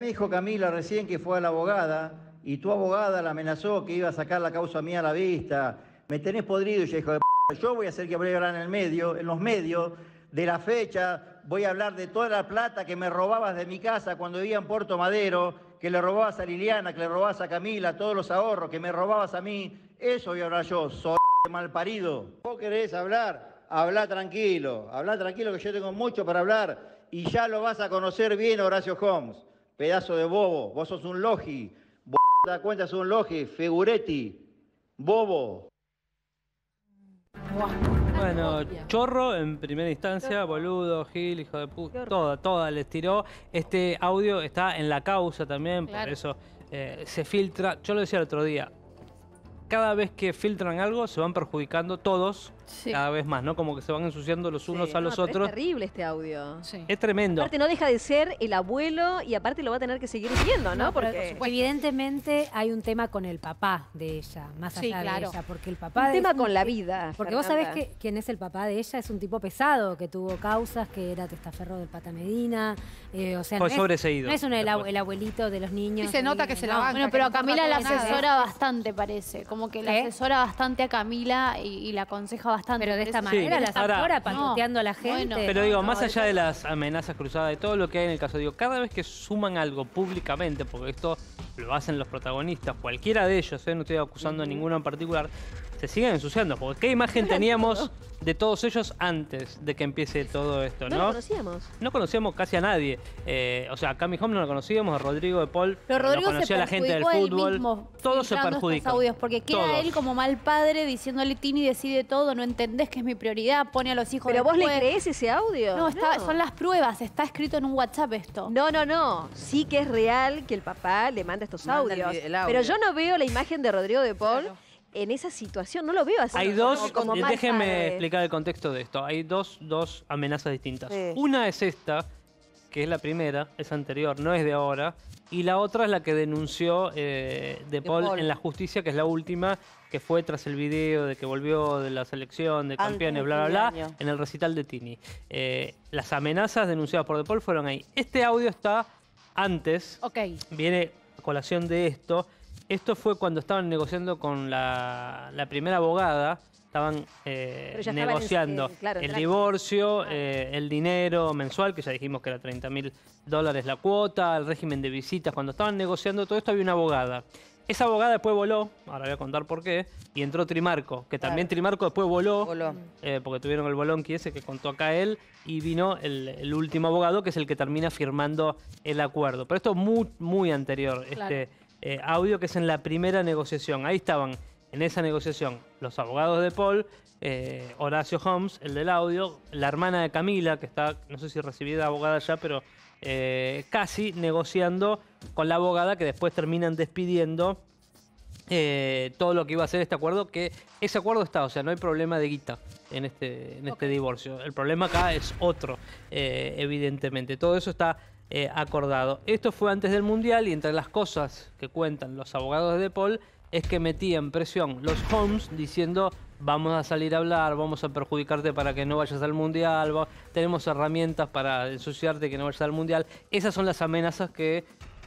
Me dijo Camila recién que fue a la abogada y tu abogada la amenazó que iba a sacar la causa mía a la vista. Me tenés podrido, yo hijo de p Yo voy a hacer que voy hablar en el medio, en los medios, de la fecha, voy a hablar de toda la plata que me robabas de mi casa cuando vivía en Puerto Madero, que le robabas a Liliana, que le robabas a Camila, todos los ahorros, que me robabas a mí. Eso voy a hablar yo, soy mal parido. ¿Vos querés hablar? Habla tranquilo, habla tranquilo que yo tengo mucho para hablar y ya lo vas a conocer bien, Horacio Holmes pedazo de bobo, vos sos un logi, vos te das cuenta, sos un logi, figuretti, bobo. Bueno, chorro en primera instancia, boludo, Gil, hijo de puta, toda, toda les tiró. Este audio está en la causa también, por eso eh, se filtra. Yo lo decía el otro día, cada vez que filtran algo se van perjudicando todos cada vez más, ¿no? Como que se van ensuciando los unos a los otros. Es terrible este audio. Es tremendo. Aparte no deja de ser el abuelo y aparte lo va a tener que seguir viendo, ¿no? porque evidentemente hay un tema con el papá de ella, más allá de ella, porque el papá un tema con la vida. Porque vos sabés que quién es el papá de ella es un tipo pesado que tuvo causas, que era testaferro del Pata Medina, eh, o sea, Fue no sobreseído. Es, no es el abuelito de los niños. se nota que se la va. Bueno, pero a Camila la asesora bastante, parece. Como que la ¿Eh? asesora bastante a Camila y, y la aconseja bastante pero de esta manera, las la a la gente. pero digo, más allá de las amenazas cruzadas, de todo lo que hay en el caso, digo, cada vez que suman algo públicamente, porque esto lo hacen los protagonistas, cualquiera de ellos, ¿eh? no estoy acusando a ninguno en particular, se siguen ensuciando. Porque qué imagen teníamos de todos ellos antes de que empiece todo esto, ¿no? No conocíamos. No conocíamos casi a nadie. Eh, o sea, a Cami Home no lo conocíamos, a Rodrigo de Paul Pero no conocía a la gente del fútbol. todos se perjudica. audios porque queda él como mal padre diciéndole Tini decide todo, no entendés que es mi prioridad, pone a los hijos ¿Pero vos le crees ese audio? No, está, son las pruebas, está escrito en un WhatsApp esto. No, no, no. Sí que es real que el papá le manda estos audios. Pero yo no veo la imagen de Rodrigo de Paul en esa situación. No lo veo así. Hay dos, como eh, déjeme eh. explicar el contexto de esto. Hay dos, dos amenazas distintas. Una es esta, que es la primera, es anterior, no es de ahora. Y la otra es la que denunció eh, de, Paul en la justicia, que es la última, que fue tras el video de que volvió de la selección de campeones, bla, bla, bla, en el recital de Tini. las amenazas denunciadas por De Paul fueron ahí. Este audio está antes. Ok. Viene a colación de esto esto fue cuando estaban negociando con la, primera abogada, estaban eh, negociando el divorcio, ah. eh, el dinero mensual, que ya dijimos que era 30 mil dólares la cuota, el régimen de visitas, cuando estaban negociando todo esto había una abogada. Esa abogada después voló, ahora voy a contar por qué, y entró Trimarco, que también Trimarco después voló, eh, porque tuvieron el que ese que contó acá él, y vino el, último abogado, que es el que termina firmando el acuerdo. Pero esto muy, muy anterior, este eh, audio que es en la primera negociación. Ahí estaban en esa negociación los abogados de Paul, eh, Horacio Holmes, el del audio, la hermana de Camila, que está, no sé si recibida abogada ya, pero eh, casi negociando con la abogada que después terminan despidiendo todo lo que iba a ser este acuerdo, que ese acuerdo está, o sea, no hay problema de guita en este, en este divorcio. El problema acá es otro, evidentemente. Todo eso está eh, acordado. Esto fue antes del Mundial y entre las cosas que cuentan los abogados de Paul es que en presión los Holmes diciendo vamos a salir a hablar, vamos a perjudicarte para que no vayas al Mundial, tenemos herramientas para ensuciarte que no vayas al Mundial. Esas son las amenazas que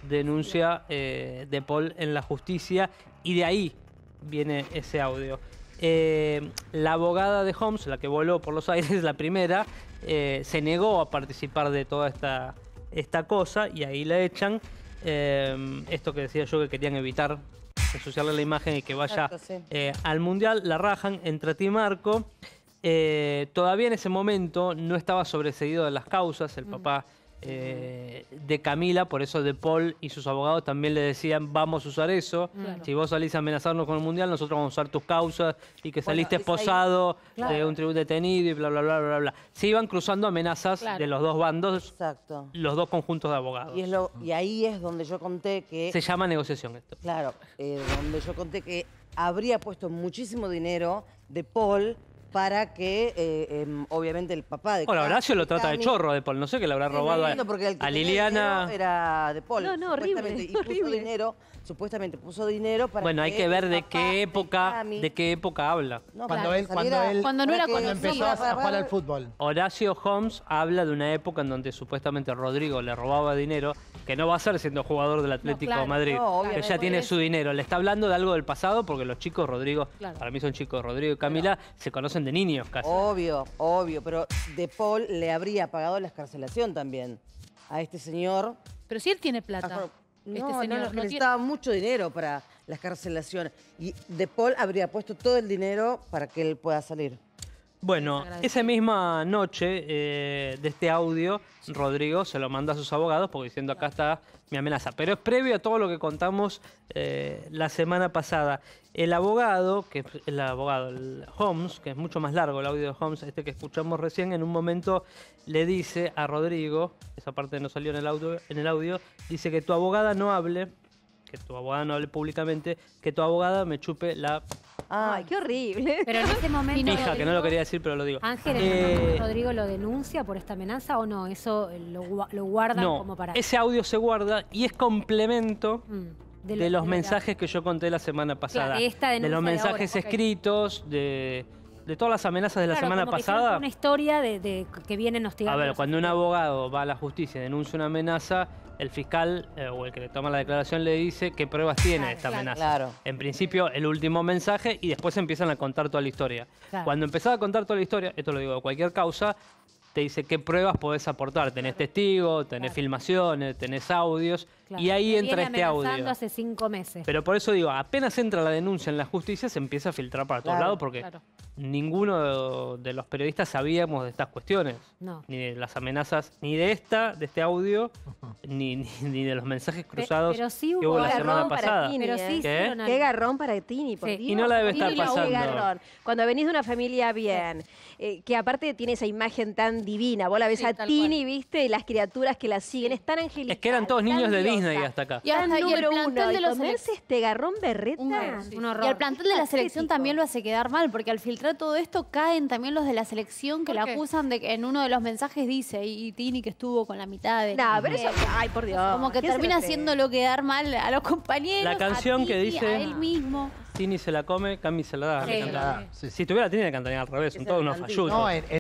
denuncia eh, De Paul en la justicia y de ahí viene ese audio. Eh, la abogada de Holmes, la que voló por los aires, la primera, se negó a participar de toda esta esta cosa y ahí la echan. Em, esto que decía yo que querían evitar ensuciarle la imagen y que vaya eh, al mundial, la rajan entre ti Marco. Eh, todavía en ese momento no estaba sobreseído de las causas, el papá eh, de Camila, por eso de Paul y sus abogados también le decían, vamos a usar eso, si vos salís a amenazarnos con el Mundial, nosotros vamos a usar tus causas y que saliste esposado de un tributo detenido y bla, bla, bla, bla, bla. Se iban cruzando amenazas de los dos bandos, los dos conjuntos de abogados. Y, es y, ahí es donde yo conté que... Se llama negociación esto. Claro, eh, donde yo conté que habría puesto muchísimo dinero de Paul para que, eh, em, obviamente, el papá de... Bueno, Horacio lo trata de chorro de Paul, no sé que le habrá robado a, Liliana. era de Paul. No, no, horrible. Y puso dinero, supuestamente puso dinero para... Bueno, hay que ver de qué época, de, qué época habla. cuando, él, cuando, él, no era cuando empezó a jugar al fútbol. Horacio Holmes habla de una época en donde supuestamente Rodrigo le robaba dinero que no va a ser siendo jugador del Atlético Madrid, que ya tiene su dinero. Le está hablando de algo del pasado porque los chicos, Rodrigo, para mí son chicos, Rodrigo y Camila, se conocen de niños casi. Obvio, obvio, pero De Paul le habría pagado la escarcelación también a este señor. Pero si él tiene plata. no, este no, necesitaba mucho dinero para la escarcelación. Y De Paul habría puesto todo el dinero para que él pueda salir. Bueno, esa misma noche eh, de este audio, Rodrigo se lo manda a sus abogados porque diciendo acá está mi amenaza. Pero es previo a todo lo que contamos eh, la semana pasada. El abogado, que el abogado, Holmes, que es mucho más largo el audio de Holmes, este que escuchamos recién, en un momento le dice a Rodrigo, esa parte no salió en el audio, en el audio dice que tu abogada no hable, que tu abogada no hable públicamente, que tu abogada me chupe la Ay, qué horrible. Pero en este momento. Hija, que no lo quería decir, pero lo digo. Ángel, eh, Rodrigo lo denuncia por esta amenaza o no? ¿Eso eh, lo, guarda como para.? Ese audio se guarda y es complemento. Mm, de, los mensajes que yo conté la semana pasada. de los mensajes escritos, de, todas las amenazas de la semana pasada. es una historia de, que vienen hostigando. A ver, cuando un abogado va a la justicia y denuncia una amenaza, el fiscal eh, o el que le toma la declaración le dice qué pruebas tiene esta amenaza. En principio, el último mensaje y después empiezan a contar toda la historia. Cuando empezaba a contar toda la historia, esto lo digo de cualquier causa, te dice qué pruebas podés aportar. Tenés testigos, tenés filmaciones, tenés audios. Y ahí entra este audio. hace cinco meses. Pero por eso digo, apenas entra la denuncia en la justicia, se empieza a filtrar para todos lados porque ninguno de los periodistas sabíamos de estas cuestiones. Ni de las amenazas, ni de esta, de este audio, ni, ni, de los mensajes cruzados pero, sí hubo que hubo la semana pasada. pero ¿eh? sí, ¿Qué? garrón para Tini, por Dios. Y no la debe estar pasando. Cuando venís de una familia bien, eh, que aparte tiene esa imagen tan divina, Vos la ves a Tini, viste, y las criaturas que la siguen. Están angelical. Es que eran todos niños de Disney hasta acá. Y, hasta, el plantel uno, de los este garrón berreta. Y el plantel de la selección también lo hace quedar mal, porque al filtrar todo esto caen también los de la selección que la acusan de que en uno de los mensajes dice, y, Tini que estuvo con la mitad de... Ay, por Dios. Como que termina haciéndolo quedar mal a los compañeros, La canción que dice... A él mismo. Tini se la come, Cami se la da. Si, tuviera Tini, le cantaría al revés. Son todos unos falludos No,